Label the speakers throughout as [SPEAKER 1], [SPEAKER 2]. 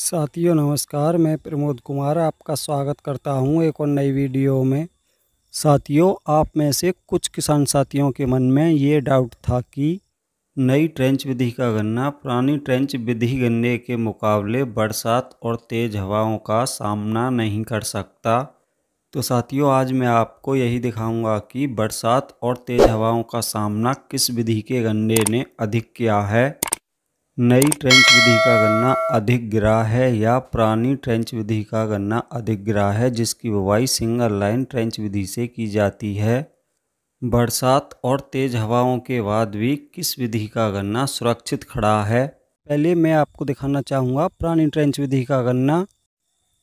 [SPEAKER 1] साथियों नमस्कार मैं प्रमोद कुमार आपका स्वागत करता हूं एक और नई वीडियो में साथियों आप में से कुछ किसान साथियों के मन में ये डाउट था कि नई ट्रेंच विधि का गन्ना पुरानी ट्रेंच विधि गन्ने के मुकाबले बरसात और तेज़ हवाओं का सामना नहीं कर सकता तो साथियों आज मैं आपको यही दिखाऊंगा कि बरसात और तेज़ हवाओं का सामना किस विधि के गन्ने ने अधिक किया है नई ट्रेंच विधि का गन्ना अधिक ग्रह है या पुरानी ट्रेंच विधि का गन्ना अधिक ग्रह है जिसकी बुवाई सिंगल लाइन ट्रेंच विधि से की जाती है बरसात और तेज़ हवाओं के बाद भी किस विधि का गन्ना सुरक्षित खड़ा है पहले मैं आपको दिखाना चाहूँगा पुरानी ट्रेंच विधि का गन्ना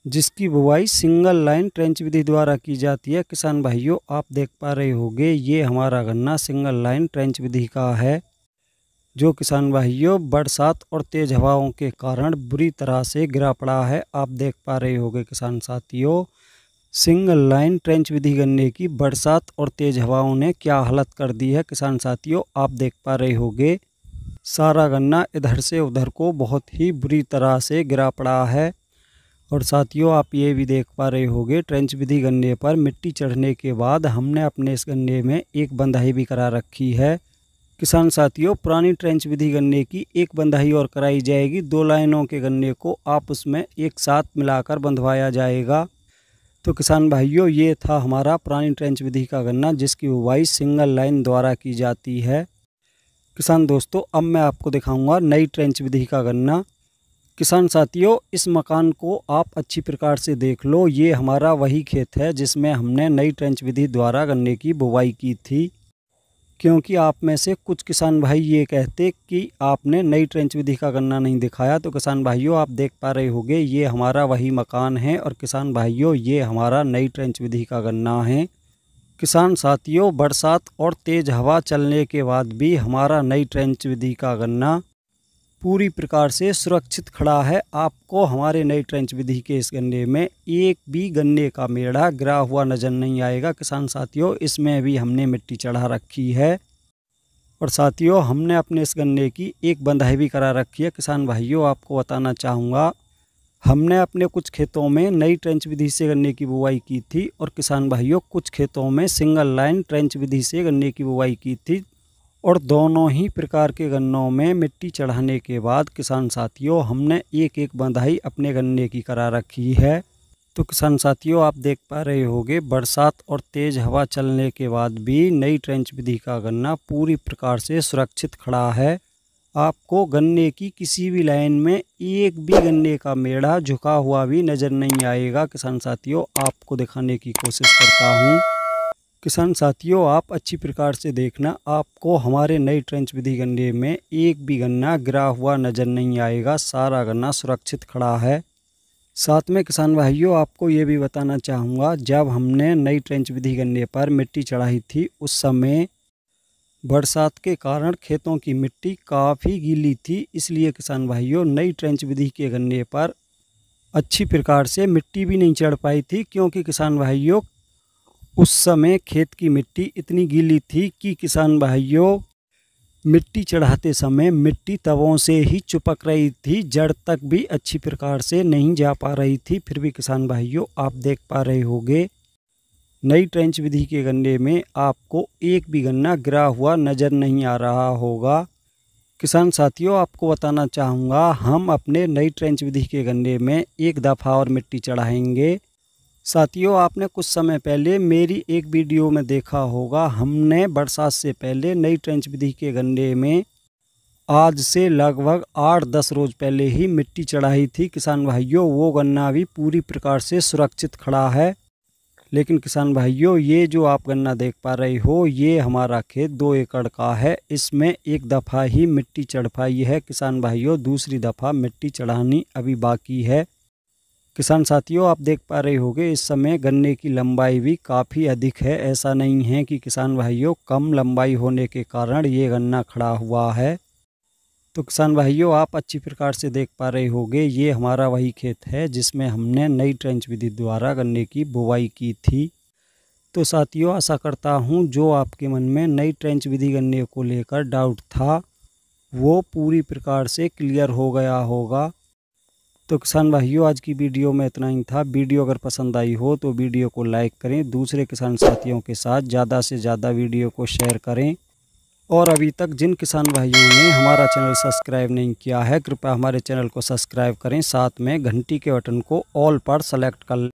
[SPEAKER 1] जिसकी बुवाई सिंगल लाइन ट्रेंच विधि द्वारा की जाती है किसान भाइयों आप देख पा रहे होंगे ये हमारा गन्ना सिंगल लाइन ट्रेंच विधि का है जो किसान भाइयों बरसात और तेज़ हवाओं के कारण बुरी तरह से गिरा पड़ा है आप देख पा रहे होंगे किसान साथियों सिंगल लाइन ट्रेंच विधि गन्ने की बरसात और तेज़ हवाओं ने क्या हालत कर दी है किसान साथियों आप देख पा रहे होगे सारा गन्ना इधर से उधर को बहुत ही बुरी तरह से गिरा पड़ा है और साथियों आप ये भी देख पा रहे होगे ट्रेंच विधि गन्ने पर मिट्टी चढ़ने के बाद हमने अपने इस गन्ने में एक बंधाई भी करा रखी है किसान साथियों पुरानी ट्रेंच विधि गन्ने की एक बंधाई और कराई जाएगी दो लाइनों के गन्ने को आपस में एक साथ मिलाकर बंधवाया जाएगा तो किसान भाइयों ये था हमारा पुरानी ट्रेंच विधि का गन्ना जिसकी बुवाई सिंगल लाइन द्वारा की जाती है किसान दोस्तों अब मैं आपको दिखाऊंगा नई ट्रेंच विधि का गन्ना किसान साथियों इस मकान को आप अच्छी प्रकार से देख लो ये हमारा वही खेत है जिसमें हमने नई ट्रेंच विधि द्वारा गन्ने की बुवाई की थी क्योंकि आप में से कुछ किसान भाई ये कहते कि आपने नई ट्रेंच विधि का गन्ना नहीं दिखाया तो किसान भाइयों आप देख पा रहे होंगे ये हमारा वही मकान है और किसान भाइयों ये हमारा नई ट्रेंच विधि का गन्ना है किसान साथियों बरसात और तेज़ हवा चलने के बाद भी हमारा नई ट्रेंच विधि का गन्ना पूरी प्रकार से सुरक्षित खड़ा है आपको हमारे नई ट्रेंच विधि के इस गन्ने में एक भी गन्ने का मेड़ा गिरा हुआ नज़र नहीं आएगा किसान साथियों इसमें भी हमने मिट्टी चढ़ा रखी है और साथियों हमने अपने इस गन्ने की एक बंधाई भी करा रखी है किसान भाइयों आपको बताना चाहूँगा हमने अपने कुछ खेतों में नई ट्रेंच विधि से गन्ने की बुवाई की थी और किसान भाइयों कुछ खेतों में सिंगल लाइन ट्रेंच विधि से गन्ने की बुवाई की थी और दोनों ही प्रकार के गन्नों में मिट्टी चढ़ाने के बाद किसान साथियों हमने एक एक बंधाई अपने गन्ने की करा रखी है तो किसान साथियों आप देख पा रहे होंगे बरसात और तेज़ हवा चलने के बाद भी नई ट्रेंच विधि का गन्ना पूरी प्रकार से सुरक्षित खड़ा है आपको गन्ने की किसी भी लाइन में एक भी गन्ने का मेढ़ा झुका हुआ भी नज़र नहीं आएगा किसान साथियों आपको दिखाने की कोशिश करता हूँ किसान साथियों आप अच्छी प्रकार से देखना आपको हमारे नई ट्रेंच विधि गन्ने में एक भी गन्ना गिरा हुआ नज़र नहीं आएगा सारा गन्ना सुरक्षित खड़ा है साथ में किसान भाइयों आपको ये भी बताना चाहूँगा जब हमने नई ट्रेंच विधि गन्ने पर मिट्टी चढ़ाई थी उस समय बरसात के कारण खेतों की मिट्टी काफ़ी गीली थी इसलिए किसान भाइयों नई ट्रेंच विधि के गन्ने पर अच्छी प्रकार से मिट्टी भी नहीं चढ़ पाई थी क्योंकि किसान भाइयों उस समय खेत की मिट्टी इतनी गीली थी कि किसान भाइयों मिट्टी चढ़ाते समय मिट्टी तवों से ही चुपक रही थी जड़ तक भी अच्छी प्रकार से नहीं जा पा रही थी फिर भी किसान भाइयों आप देख पा रहे होंगे नई ट्रेंच विधि के गन्ने में आपको एक भी गन्ना गिरा हुआ नज़र नहीं आ रहा होगा किसान साथियों आपको बताना चाहूँगा हम अपने नई ट्रेंच विधि के गन्ने में एक दफ़ा और मिट्टी चढ़ाएंगे साथियों आपने कुछ समय पहले मेरी एक वीडियो में देखा होगा हमने बरसात से पहले नई ट्रेंच विधि के गंडे में आज से लगभग आठ दस रोज़ पहले ही मिट्टी चढ़ाई थी किसान भाइयों वो गन्ना भी पूरी प्रकार से सुरक्षित खड़ा है लेकिन किसान भाइयों ये जो आप गन्ना देख पा रहे हो ये हमारा खेत दो एकड़ का है इसमें एक दफ़ा ही मिट्टी चढ़ पाई है किसान भाइयों दूसरी दफ़ा मिट्टी चढ़ानी अभी बाकी है किसान साथियों आप देख पा रहे होगे इस समय गन्ने की लंबाई भी काफ़ी अधिक है ऐसा नहीं है कि किसान भाइयों कम लंबाई होने के कारण ये गन्ना खड़ा हुआ है तो किसान भाइयों आप अच्छी प्रकार से देख पा रहे होगे ये हमारा वही खेत है जिसमें हमने नई ट्रेंच विधि द्वारा गन्ने की बुवाई की थी तो साथियों आशा करता हूँ जो आपके मन में नई ट्रेंच विधि गन्ने को लेकर डाउट था वो पूरी प्रकार से क्लियर हो गया होगा तो किसान भाइयों आज की वीडियो में इतना ही था वीडियो अगर पसंद आई हो तो वीडियो को लाइक करें दूसरे किसान साथियों के साथ ज़्यादा से ज़्यादा वीडियो को शेयर करें और अभी तक जिन किसान भाइयों ने हमारा चैनल सब्सक्राइब नहीं किया है कृपया हमारे चैनल को सब्सक्राइब करें साथ में घंटी के बटन को ऑल पर सेलेक्ट कर